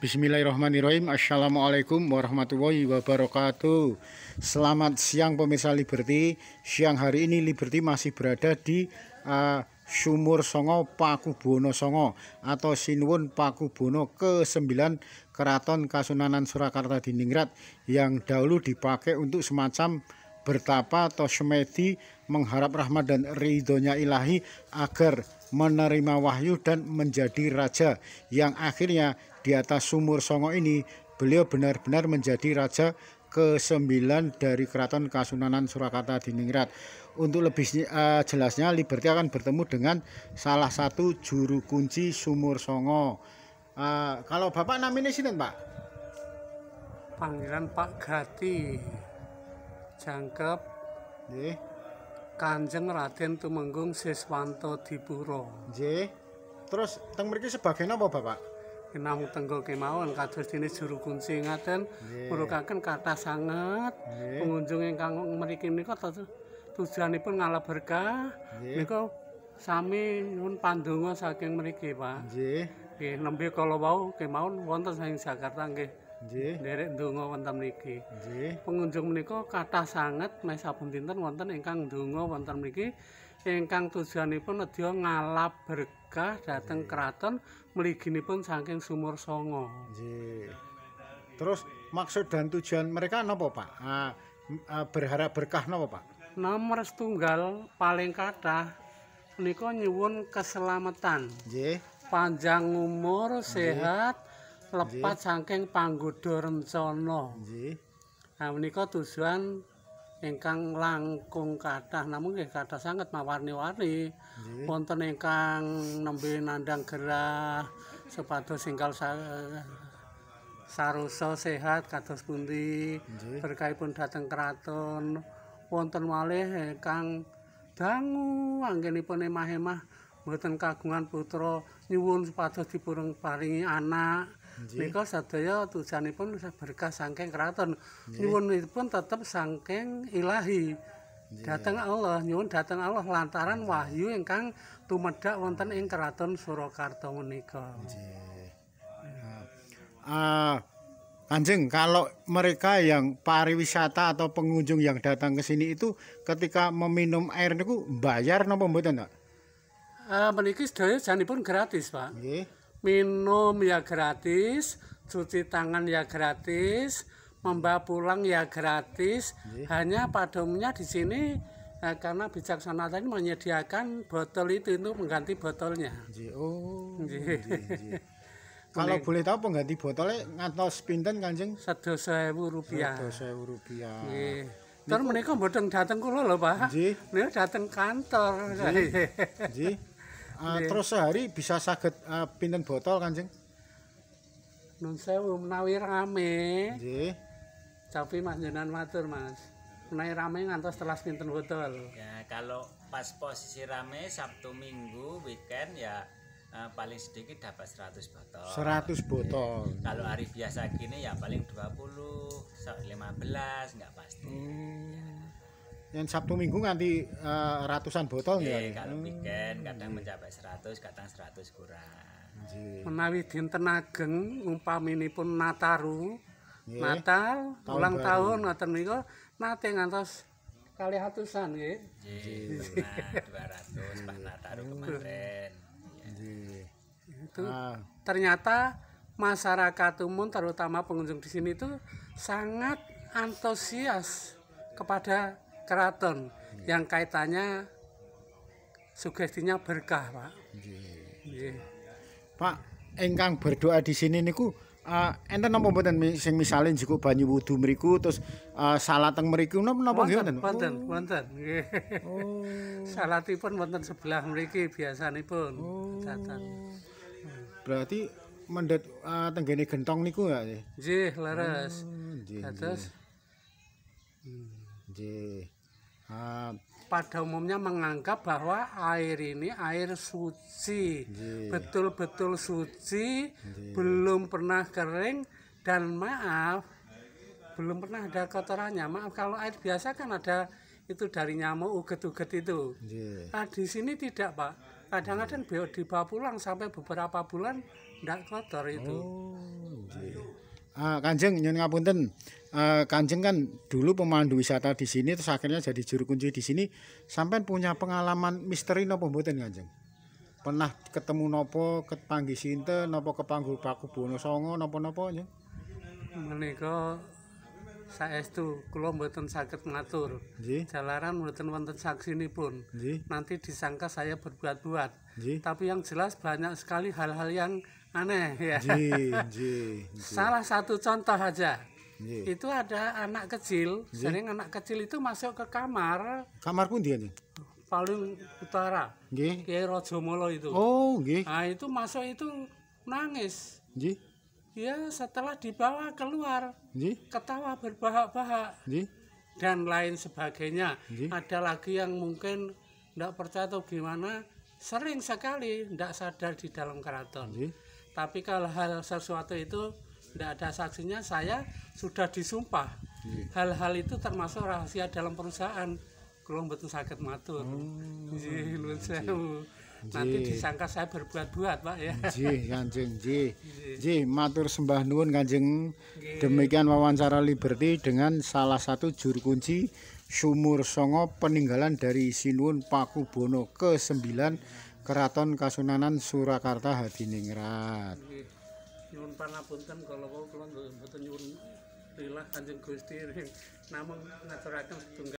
Bismillahirrahmanirrahim Assalamualaikum warahmatullahi wabarakatuh Selamat siang pemirsa Liberty Siang hari ini Liberty masih berada di uh, Sumur Songo Pakubono Songo atau Sinuwun Pakubono ke-9 Keraton Kasunanan Surakarta Diningrat yang dahulu dipakai untuk semacam bertapa atau semedi mengharap rahmat dan ridhonya ilahi agar menerima wahyu dan menjadi raja yang akhirnya di atas sumur Songo ini, beliau benar-benar menjadi raja ke-9 dari Keraton Kasunanan Surakarta di Ningrat. Untuk lebih uh, jelasnya, Liberty akan bertemu dengan salah satu juru kunci sumur Songo. Uh, kalau Bapak namanya sini, Pak? Panggilan Pak Gati. Jangkep nggih. Kanjeng Raden Tumenggung Siswanto Dipuro. Nggih. Terus teng mereka sebagainya apa, Bapak? namung tenggo kemawon kados dene juru kunci ngaten purukaken kata sanget pengunjung ingkang mriki menika tujuanipun ngala berkah menika sami nyuwun pandonga saking mriki Pak nggih nggih nembe kala wau kemawon wonten saking Jakarta nggih nggih nderek donga wonten mriki pengunjung menika kathah sanget mes sabun dinten wonten ingkang donga wonten mriki ingkang tujuanipun nedya ngalap berkah dhateng kraton mliginipun saking sumur songo. Nggih. Terus maksud dan tujuan mereka napa, Pak? Uh, berharap berkah napa, Pak? Nomor setunggal paling kathah menika nyuwun keselamatan. Nggih. Panjang umur, sehat, lepat saking panggoda rencana. Nggih. Nah, menika tujuan ingkang langkung kathah namung nggih kathah sanget mawarni-warni wonten ingkang nembe nandang gerah sepatu singkal saruso sehat kados pundi berkahipun dateng kraton wonten malih ingkang dangu anggenipun emah-emah mboten kagungan putra nyuwun sepatu dipun paringi anak Mika sadaya tujuanipun berkah saking kraton. Nyuwunipun tetep saking Ilahi. Dhateng Allah, nyuwun dhateng Allah lantaran wahyu ingkang tumedhak wonten ing kraton Surakarta menika. Uh, anjing kalau mereka yang pariwisata atau pengunjung yang datang ke sini itu ketika meminum air niku bayar napa mboten, Pak? Eh meniki sedaya janipun gratis, Pak. Nggih. minum ya gratis, cuci tangan ya gratis, membawa pulang ya gratis. Yeah. Hanya pada di sini eh, karena bijaksana tadi menyediakan botol itu itu mengganti botolnya. Oh. Kalau boleh tahu pengganti botolnya ngantos pinten Kanjeng? Satu sewu rupiah. Satu sewu rupiah. Nggih. Terus mau datang ke kula lho, Pak. Nggih. datang kantor. Nggih. Ah, iya. terus sehari bisa saged uh, ah, pinten botol Kanjeng? Nun sewu menawi rame. Nggih. Tapi Mas jenengan matur Mas. Menawi rame ngantos telas pinten botol. Ya kalau pas posisi rame Sabtu Minggu weekend ya Uh, paling sedikit dapat 100 botol. 100 botol. Iya. Kalau hari biasa gini ya paling 20, 15 nggak pasti. Hmm. yang Sabtu Minggu nganti uh, ratusan botol ya. Yeah, kalau hmm. weekend kadang mencapai 100, kadang 100 kurang. Yeah. Menawi dinten ageng umpaminipun Nataru. Natal, ulang tahun ngoten niku nate ngantos kali ratusan nggih. Nggih, yeah, 200 yeah. Pak Nataru kemarin. Yeah. Itu ah. ternyata masyarakat umum terutama pengunjung di sini itu sangat antusias kepada keraton yeah. yang kaitannya sugestinya berkah, Pak. yeah. Yeah. Pak, engkang berdoa di sini niku uh, enten napa mboten sing misalin cukup banyu wudu mriku terus uh, salateng mriku napa napa nggih wonten? Wonten, oh. wonten. Nggih. Oh. Salatipun wonten sebelah mriki biasanipun. Oh. Datan. Berarti mendet uh, tenggene gentong niku ya. Nggih, leres. Oh, Dados. Nggih. Ah. pada umumnya menganggap bahwa air ini air suci, iya. betul-betul suci, iya. belum pernah kering dan maaf belum pernah ada kotorannya. Maaf kalau air biasa kan ada itu dari nyamuk uget-uget itu. Iya. Nah di sini tidak pak, kadang-kadang dibawa pulang sampai beberapa bulan tidak kotor itu. Oh, ah, kanjeng nyonya punten uh, Kanjeng kan dulu pemandu wisata di sini terus akhirnya jadi juru kunci di sini sampai punya pengalaman misteri nopo mboten Kanjeng pernah ketemu nopo ketanggi sinten nopo panggul Paku Bono Songo nopo nopo ya saya itu kalau mboten sakit ngatur. Nggih. Jalaran mboten wonten ini pun. Nanti disangka saya berbuat-buat. Tapi yang jelas banyak sekali hal-hal yang aneh ya. Salah satu contoh aja yeah. itu ada anak kecil yeah. sering anak kecil itu masuk ke kamar kamar dia nih paling utara nggih yeah. Rojomolo itu oh yeah. nah itu masuk itu nangis yeah. ya setelah dibawa keluar yeah. ketawa berbahak-bahak yeah. dan lain sebagainya yeah. ada lagi yang mungkin tidak percaya atau gimana sering sekali tidak sadar di dalam keraton yeah. tapi kalau hal sesuatu itu tidak ada saksinya saya sudah disumpah iya. hal-hal itu termasuk rahasia dalam perusahaan kurang betul sakit matur oh, nanti disangka saya berbuat-buat pak ya jih kanjeng matur sembah nuwun kanjeng demikian wawancara liberty dengan salah satu juru kunci sumur songo peninggalan dari sinun paku bono ke-9 keraton kasunanan surakarta hadiningrat nyuwun panapunten kala kula mboten nyuwun lilah kanjeng Gusti namung ngaturaken